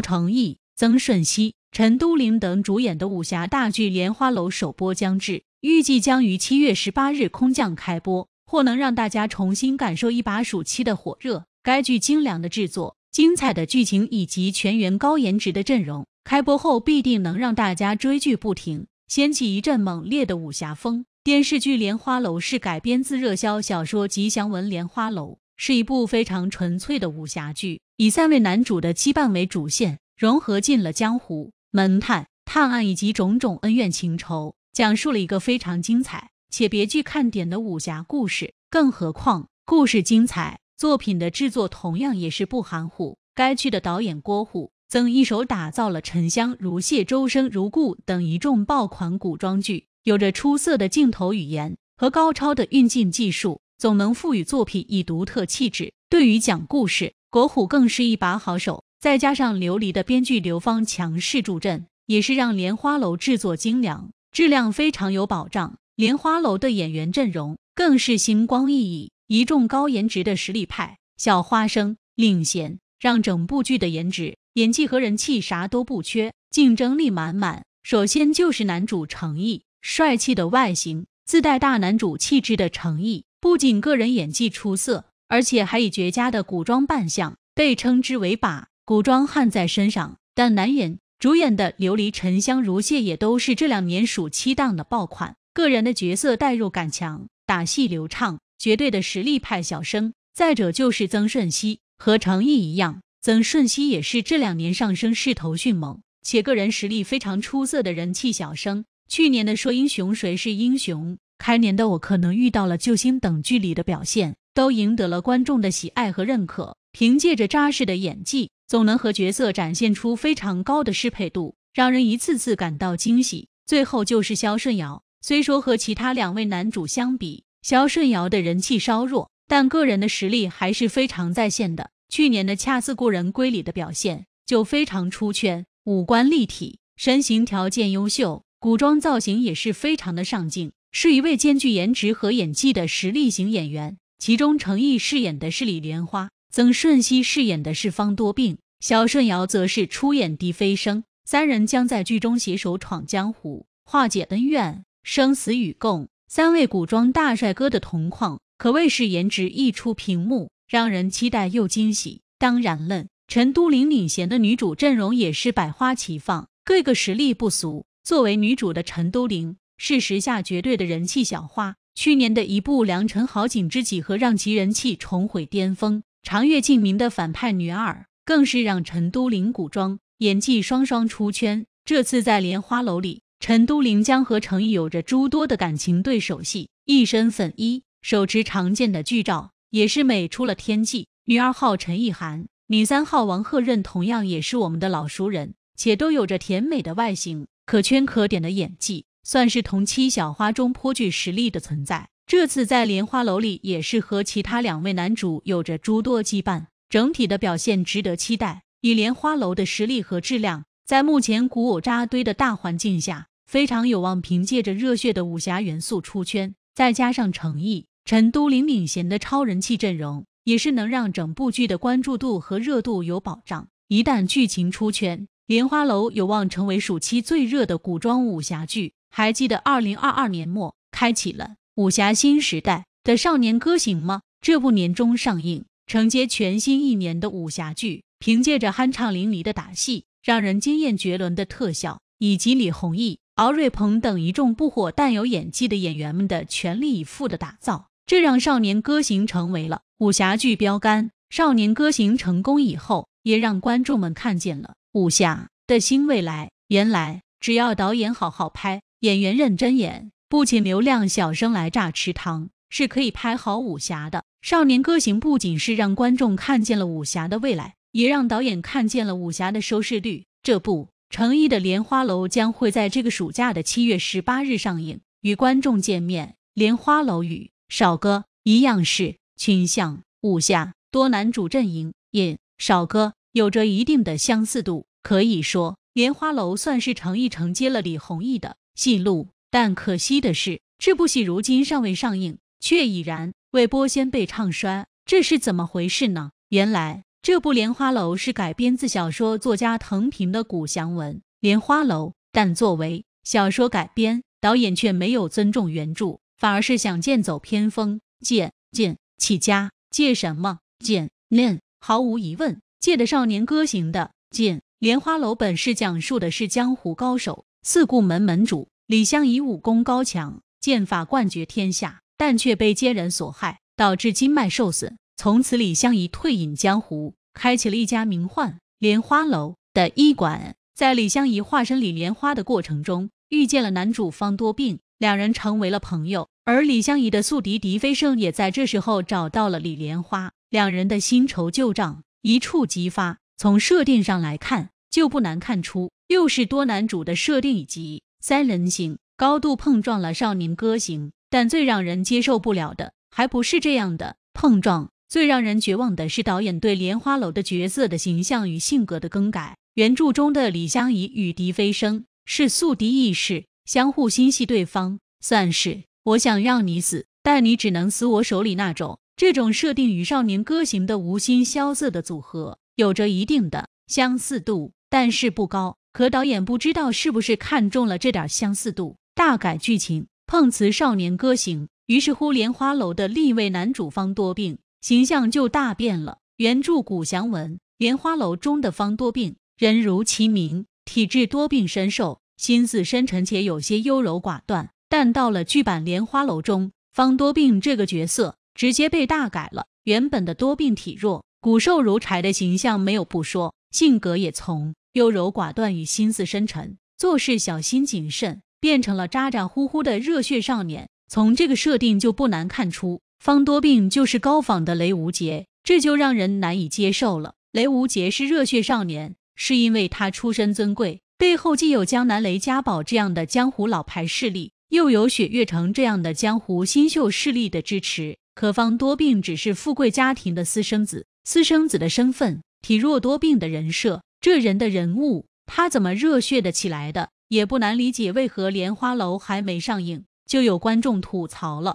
成毅、曾舜晞、陈都灵等主演的武侠大剧《莲花楼》首播将至，预计将于七月十八日空降开播，或能让大家重新感受一把暑期的火热。该剧精良的制作、精彩的剧情以及全员高颜值的阵容，开播后必定能让大家追剧不停，掀起一阵猛烈的武侠风。电视剧《莲花楼》是改编自热销小说《吉祥文莲花楼》，是一部非常纯粹的武侠剧。以三位男主的羁绊为主线，融合进了江湖门派、探案以及种种恩怨情仇，讲述了一个非常精彩且别具看点的武侠故事。更何况，故事精彩，作品的制作同样也是不含糊。该剧的导演郭虎曾一手打造了《沉香》《如屑》《周生如故》等一众爆款古装剧，有着出色的镜头语言和高超的运镜技术，总能赋予作品以独特气质。对于讲故事，国虎更是一把好手，再加上琉璃的编剧刘芳强势助阵，也是让莲花楼制作精良，质量非常有保障。莲花楼的演员阵容更是星光熠熠，一众高颜值的实力派小花生领衔，让整部剧的颜值、演技和人气啥都不缺，竞争力满满。首先就是男主成毅，帅气的外形自带大男主气质的成毅，不仅个人演技出色。而且还以绝佳的古装扮相被称之为把古装焊在身上，但男演主演的《琉璃沉香如屑》也都是这两年暑期档的爆款，个人的角色代入感强，打戏流畅，绝对的实力派小生。再者就是曾舜晞，和成毅一样，曾舜晞也是这两年上升势头迅猛，且个人实力非常出色的人气小生。去年的《说英雄谁是英雄》，开年的《我可能遇到了救星》等剧里的表现。都赢得了观众的喜爱和认可。凭借着扎实的演技，总能和角色展现出非常高的适配度，让人一次次感到惊喜。最后就是肖顺尧，虽说和其他两位男主相比，肖顺尧的人气稍弱，但个人的实力还是非常在线的。去年的《恰似故人归》里的表现就非常出圈，五官立体，身形条件优秀，古装造型也是非常的上镜，是一位兼具颜值和演技的实力型演员。其中，程毅饰演的是李莲花，曾舜晞饰演的是方多病，小舜尧则是出演狄飞生，三人将在剧中携手闯江湖，化解恩怨，生死与共。三位古装大帅哥的同框，可谓是颜值溢出屏幕，让人期待又惊喜。当然了，陈都灵领衔的女主阵容也是百花齐放，各个实力不俗。作为女主的陈都灵，是时下绝对的人气小花。去年的一部《良辰好景之几何》让其人气重回巅峰，常月烬明的反派女二更是让陈都灵古装演技双双出圈。这次在《莲花楼》里，陈都灵将和程毅有着诸多的感情对手戏，一身粉衣手持长剑的剧照也是美出了天际。女二号陈意涵，女三号王鹤润同样也是我们的老熟人，且都有着甜美的外形，可圈可点的演技。算是同期小花中颇具实力的存在。这次在莲花楼里，也是和其他两位男主有着诸多羁绊，整体的表现值得期待。以莲花楼的实力和质量，在目前古偶扎堆的大环境下，非常有望凭借着热血的武侠元素出圈。再加上诚意，陈都灵领衔的超人气阵容，也是能让整部剧的关注度和热度有保障。一旦剧情出圈，莲花楼有望成为暑期最热的古装武侠剧。还记得二零二二年末开启了武侠新时代的《少年歌行》吗？这部年中上映，承接全新一年的武侠剧，凭借着酣畅淋漓的打戏，让人惊艳绝伦的特效，以及李宏毅、敖瑞鹏等一众不火但有演技的演员们的全力以赴的打造，这让《少年歌行》成为了武侠剧标杆。《少年歌行》成功以后，也让观众们看见了。武侠的新未来，原来只要导演好好拍，演员认真演，不仅流量小生来炸池塘，是可以拍好武侠的。《少年歌行》不仅是让观众看见了武侠的未来，也让导演看见了武侠的收视率。这部诚意的《莲花楼》将会在这个暑假的七月十八日上映，与观众见面。《莲花楼》与少歌一样是倾向武侠多男主阵营，引少歌。有着一定的相似度，可以说莲花楼算是承毅承接了李宏毅的戏路，但可惜的是，这部戏如今尚未上映，却已然为播先被唱衰，这是怎么回事呢？原来这部莲花楼是改编自小说作家藤萍的古祥文《莲花楼》，但作为小说改编，导演却没有尊重原著，反而是想剑走偏锋，剑剑起家，借什么剑念毫无疑问。借的《少年歌行》的《剑莲花楼》本是讲述的是江湖高手四顾门门主李相宜武功高强，剑法冠绝天下，但却被奸人所害，导致经脉受损，从此李相宜退隐江湖，开启了一家名唤莲花楼的医馆。在李相宜化身李莲花的过程中，遇见了男主方多病，两人成为了朋友。而李相宜的宿敌狄飞圣也在这时候找到了李莲花，两人的新仇旧账。一触即发，从设定上来看就不难看出，又是多男主的设定以及三人行高度碰撞了少年歌行。但最让人接受不了的还不是这样的碰撞，最让人绝望的是导演对莲花楼的角色的形象与性格的更改。原著中的李香宜与狄飞声是宿敌意识，相互心系对方，算是我想让你死，但你只能死我手里那种。这种设定与《少年歌行》的无心萧瑟的组合有着一定的相似度，但是不高。可导演不知道是不是看中了这点相似度，大改剧情，碰瓷《少年歌行》。于是乎，《莲花楼》的另一位男主方多病形象就大变了。原著古祥文《莲花楼》中的方多病，人如其名，体质多病，身瘦，心思深沉且有些优柔寡断。但到了剧版《莲花楼》中，方多病这个角色。直接被大改了，原本的多病体弱、骨瘦如柴的形象没有不说，性格也从优柔寡断与心思深沉、做事小心谨慎，变成了咋咋呼呼的热血少年。从这个设定就不难看出，方多病就是高仿的雷无桀，这就让人难以接受了。雷无桀是热血少年，是因为他出身尊贵，背后既有江南雷家堡这样的江湖老牌势力，又有雪月城这样的江湖新秀势力的支持。何方多病只是富贵家庭的私生子，私生子的身份，体弱多病的人设，这人的人物，他怎么热血的起来的？也不难理解，为何莲花楼还没上映，就有观众吐槽了。